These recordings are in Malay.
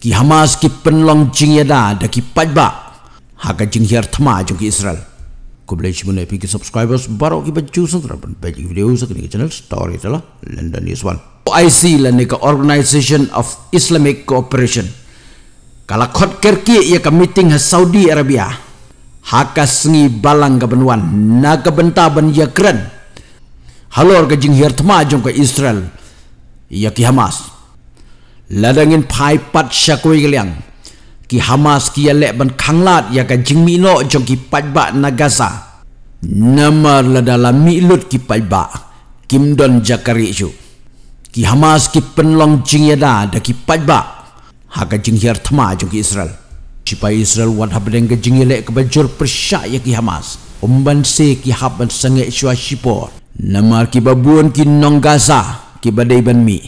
ki Hamas ki penlong jing yada da ki pajba haga jing hier thma jo ki Israel ko bele chimun epi ki subscribers baro ki bachu sa ban bele video sa ki channel story tala London News one IC la ne ka organization of Islamic cooperation kala khot ker ki ye ka meeting ha Saudi Arabia haka sengi balang ka benuan na ka benta ban ya kren halor ka jing hier thma jo ka Israel ya ki Hamas ladangin phai pat shakoi galyang ki hamas ki yale ban khanglat ya ka jingmi jong ki patba na gaza namar la dalam milut ki patba kim don jakari chu ki hamas ki penlong jing ya da da ki patba ha ka jing hier thma jong ki israel sipai israel wat hab deng ke jing yale ke bajur persya ya ki hamas umban se ki hab ban sange shwa shipor namar ki babuan ki nong ki badai ban mi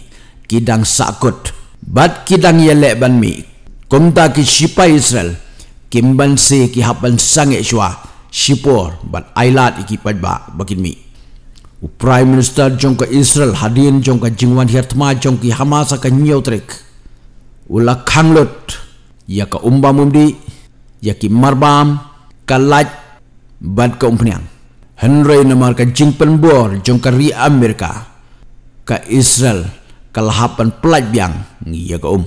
ki sakut bat kidang yelek ban mi kunta ki sipai israel kimban se ki hapan sange shwa sipor bat ailat iki ba, bakin mi u prime minister jong ka israel hadin jong ka jingwan hertma jong ki hamas ka nyotrek u lakhanglot ya ka umba mumdi ya ki marbam kalat bat ka umpniang henry namar ka jingpen bor jong ka ri amerika ka israel kalahapan pelat biang ya ke um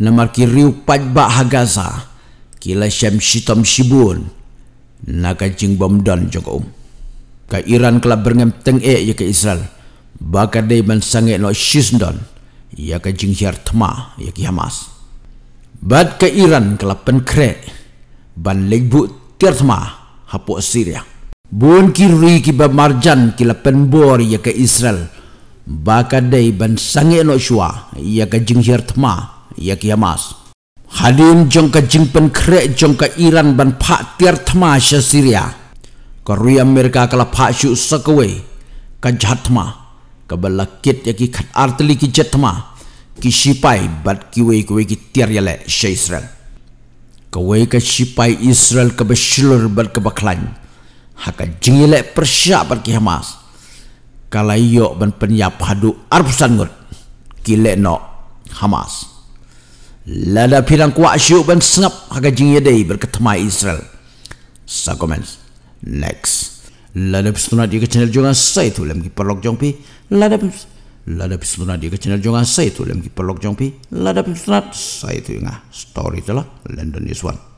namar ki riu pat ba hagasa kila syam sitam sibun na ka jing bom don jo ka um ka iran kala berngem teng e ya ke israel bakar dei man sange no shis don ya ke jing hiar tma ya ki hamas bad ka iran kala pen kre ban lebu tiar tma hapo syria bun ki ri ki ba marjan kila pen bor ya ke israel day ban sange no shua ya ka jingjer thma ya ki hamas halim jong ka jingpen kre jong ka iran ban pak tiar thma sha syria ka ru amerika kala pha shu sakwe ka jhat thma ka balakit ya ki khat artli ki jet thma ki sipai bat ki we ki ki tiar yale sha israel ka we ka sipai israel ka bashlur bal ka baklan ha ka jingile persia bal ki hamas kalau iyo ben penyap hadu arpusan ngut kile no Hamas. Lada pirang kuak syuk ben sengap haga jingye day berketemai Israel. Sa komens. Next. Lada pistuna dia ke channel jongan saya tu lemki perlok jongpi Lada pis. Lada pistuna dia ke channel jongan saya tu lemki perlok jongpi Lada pistuna saya tu inga. Story tu lah. London is one.